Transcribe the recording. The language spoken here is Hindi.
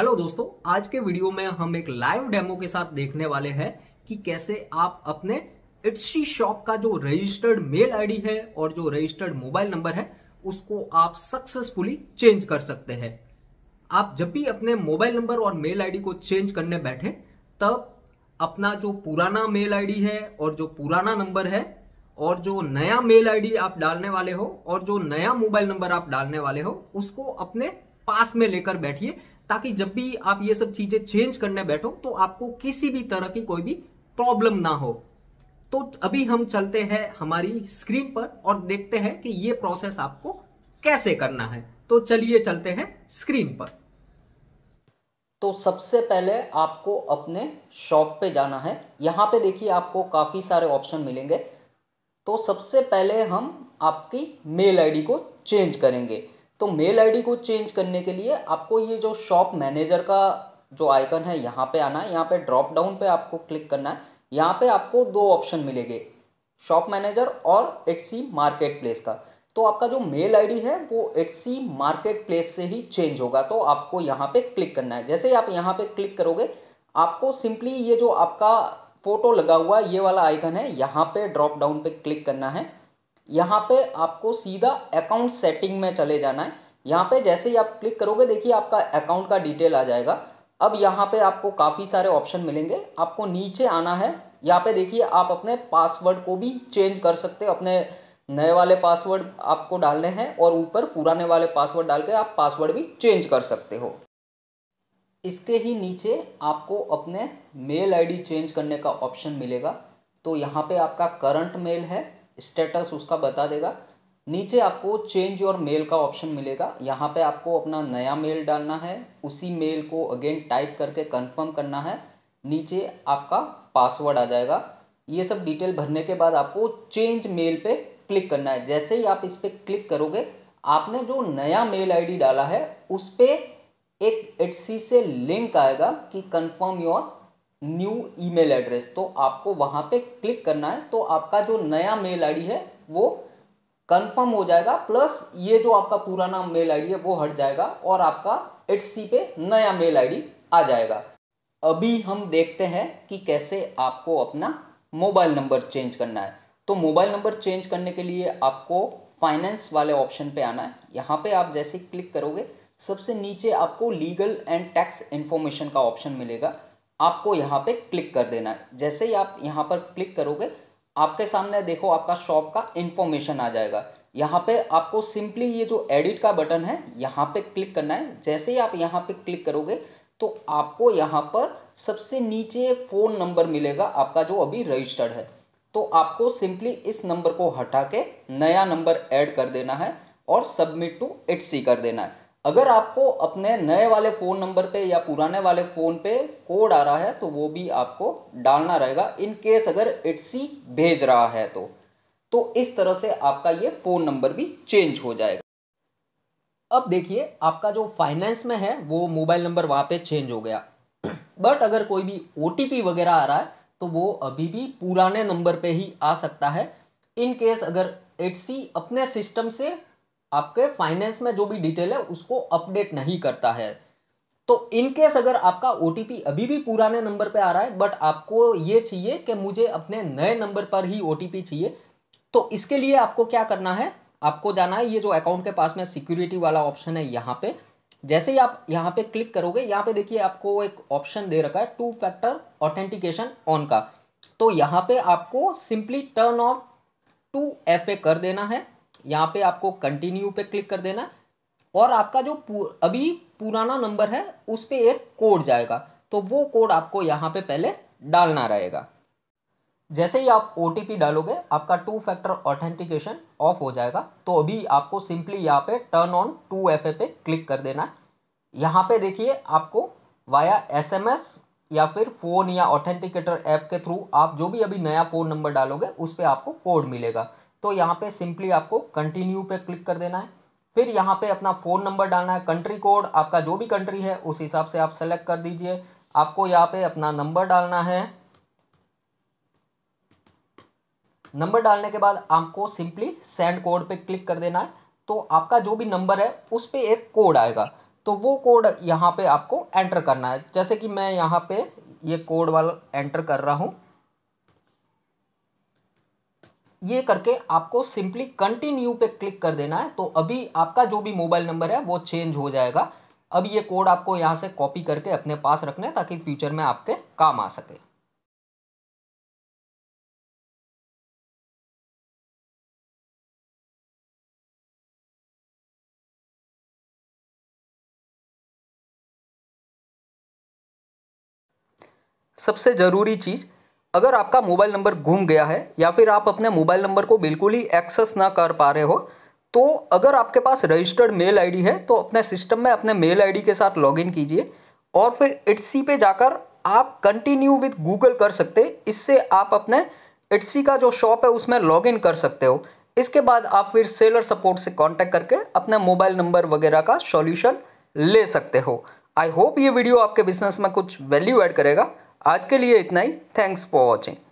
हेलो दोस्तों आज के वीडियो में हम एक लाइव डेमो के साथ देखने वाले हैं कि कैसे आप अपने इट्सी शॉप का जो रजिस्टर्ड मेल आईडी है और जो रजिस्टर्ड मोबाइल नंबर है उसको आप सक्सेसफुली चेंज कर सकते हैं आप जब भी अपने मोबाइल नंबर और मेल आईडी को चेंज करने बैठे तब अपना जो पुराना मेल आई है और जो पुराना नंबर है और जो नया मेल आई आप डालने वाले हो और जो नया मोबाइल नंबर आप डालने वाले हो उसको अपने पास में लेकर बैठिए ताकि जब भी आप ये सब चीजें चेंज करने बैठो तो आपको किसी भी तरह की कोई भी प्रॉब्लम ना हो तो अभी हम चलते हैं हमारी स्क्रीन पर और देखते हैं कि ये प्रोसेस आपको कैसे करना है तो चलिए चलते हैं स्क्रीन पर तो सबसे पहले आपको अपने शॉप पे जाना है यहाँ पे देखिए आपको काफ़ी सारे ऑप्शन मिलेंगे तो सबसे पहले हम आपकी मेल आईडी को चेंज करेंगे तो मेल आईडी को चेंज करने के लिए आपको ये जो शॉप मैनेजर का जो आइकन है यहाँ पे आना है यहाँ पे ड्रॉप डाउन पे आपको क्लिक करना है यहाँ पे आपको दो ऑप्शन मिलेंगे शॉप मैनेजर और एटसी मार्केट प्लेस का तो आपका जो मेल आईडी है वो एटसी मार्केट प्लेस से ही चेंज होगा तो आपको यहाँ पे क्लिक करना है जैसे ही आप यहाँ पे क्लिक करोगे आपको सिंपली ये जो आपका फोटो लगा हुआ ये वाला आइकन है यहाँ पे ड्रॉप डाउन पे क्लिक करना है यहाँ पे आपको सीधा अकाउंट सेटिंग में चले जाना है यहाँ पे जैसे ही आप क्लिक करोगे देखिए आपका अकाउंट का डिटेल आ जाएगा अब यहाँ पे आपको काफ़ी सारे ऑप्शन मिलेंगे आपको नीचे आना है यहाँ पे देखिए आप अपने पासवर्ड को भी चेंज कर सकते हो अपने नए वाले पासवर्ड आपको डालने हैं और ऊपर पुराने वाले पासवर्ड डाल के आप पासवर्ड भी चेंज कर सकते हो इसके ही नीचे आपको अपने मेल आईडी चेंज करने का ऑप्शन मिलेगा तो यहाँ पे आपका करंट मेल है स्टेटस उसका बता देगा नीचे आपको चेंज योर मेल का ऑप्शन मिलेगा यहाँ पे आपको अपना नया मेल डालना है उसी मेल को अगेन टाइप करके कंफर्म करना है नीचे आपका पासवर्ड आ जाएगा ये सब डिटेल भरने के बाद आपको चेंज मेल पे क्लिक करना है जैसे ही आप इस पर क्लिक करोगे आपने जो नया मेल आईडी डाला है उस पर एक एट से लिंक आएगा कि confirm your new email address तो आपको वहां पे क्लिक करना है तो आपका जो नया मेल आईडी है वो कंफर्म हो जाएगा प्लस ये जो आपका पुराना मेल आईडी है वो हट जाएगा और आपका एच पे नया मेल आईडी आ जाएगा अभी हम देखते हैं कि कैसे आपको अपना मोबाइल नंबर चेंज करना है तो मोबाइल नंबर चेंज करने के लिए आपको फाइनेंस वाले ऑप्शन पे आना है यहाँ पे आप जैसे क्लिक करोगे सबसे नीचे आपको लीगल एंड टैक्स इन्फॉर्मेशन का ऑप्शन मिलेगा आपको यहाँ पे क्लिक कर देना है जैसे ही आप यहाँ पर क्लिक करोगे आपके सामने देखो आपका शॉप का इन्फॉर्मेशन आ जाएगा यहाँ पे आपको सिंपली ये जो एडिट का बटन है यहाँ पे क्लिक करना है जैसे ही आप यहाँ पे क्लिक करोगे तो आपको यहाँ पर सबसे नीचे फ़ोन नंबर मिलेगा आपका जो अभी रजिस्टर्ड है तो आपको सिंपली इस नंबर को हटा के नया नंबर ऐड कर देना है और सबमिट टू इट्स कर देना है अगर आपको अपने नए वाले फ़ोन नंबर पे या पुराने वाले फ़ोन पे कोड आ रहा है तो वो भी आपको डालना रहेगा इन केस अगर इट्सी भेज रहा है तो तो इस तरह से आपका ये फ़ोन नंबर भी चेंज हो जाएगा अब देखिए आपका जो फाइनेंस में है वो मोबाइल नंबर वहाँ पे चेंज हो गया बट अगर कोई भी ओ वगैरह आ रहा है तो वो अभी भी पुराने नंबर पे ही आ सकता है इन केस अगर एट अपने सिस्टम से आपके फाइनेंस में जो भी डिटेल है उसको अपडेट नहीं करता है तो इनकेस अगर आपका ओ अभी भी पुराने नंबर पर आ रहा है बट आपको ये चाहिए कि मुझे अपने नए नंबर पर ही ओ चाहिए तो इसके लिए आपको क्या करना है आपको जाना है ये जो अकाउंट के पास में सिक्योरिटी वाला ऑप्शन है यहाँ पे जैसे ही आप यहाँ पे क्लिक करोगे यहाँ पे देखिए आपको एक ऑप्शन दे रखा है टू फैक्टर ऑथेंटिकेशन ऑन का तो यहाँ पे आपको simply turn off two F A कर देना है यहाँ पे आपको कंटिन्यू पे क्लिक कर देना और आपका जो पूर, अभी पुराना नंबर है उस पर एक कोड जाएगा तो वो कोड आपको यहाँ पे पहले डालना रहेगा जैसे ही आप ओ डालोगे आपका टू फैक्टर ऑथेंटिकेशन ऑफ हो जाएगा तो अभी आपको सिंपली यहाँ पे टर्न ऑन टू एफ पे क्लिक कर देना है यहाँ पे देखिए आपको वाया एसएमएस या फिर फ़ोन या ऑथेंटिकेटर ऐप के थ्रू आप जो भी अभी नया फ़ोन नंबर डालोगे उस पर आपको कोड मिलेगा तो यहाँ पे सिंपली आपको कंटिन्यू पे क्लिक कर देना है फिर यहाँ पे अपना फ़ोन नंबर डालना है कंट्री कोड आपका जो भी कंट्री है उस हिसाब से आप सेलेक्ट कर दीजिए आपको यहाँ पे अपना नंबर डालना है नंबर डालने के बाद आपको सिंपली सेंड कोड पे क्लिक कर देना है तो आपका जो भी नंबर है उस पर एक कोड आएगा तो वो कोड यहाँ पे आपको एंटर करना है जैसे कि मैं यहाँ पे ये कोड वाला एंटर कर रहा हूँ ये करके आपको सिंपली कंटिन्यू पे क्लिक कर देना है तो अभी आपका जो भी मोबाइल नंबर है वो चेंज हो जाएगा अब ये कोड आपको यहाँ से कॉपी करके अपने पास रखना है ताकि फ्यूचर में आपके काम आ सके सबसे ज़रूरी चीज़ अगर आपका मोबाइल नंबर घूम गया है या फिर आप अपने मोबाइल नंबर को बिल्कुल ही एक्सेस ना कर पा रहे हो तो अगर आपके पास रजिस्टर्ड मेल आईडी है तो अपने सिस्टम में अपने मेल आईडी के साथ लॉगिन कीजिए और फिर इट्सी पे जाकर आप कंटिन्यू विद गूगल कर सकते इससे आप अपने इट्सी का जो शॉप है उसमें लॉगिन कर सकते हो इसके बाद आप फिर सेलर सपोर्ट से कॉन्टैक्ट करके अपने मोबाइल नंबर वगैरह का सॉल्यूशन ले सकते हो आई होप ये वीडियो आपके बिजनेस में कुछ वैल्यू ऐड करेगा आज के लिए इतना ही थैंक्स फॉर वॉचिंग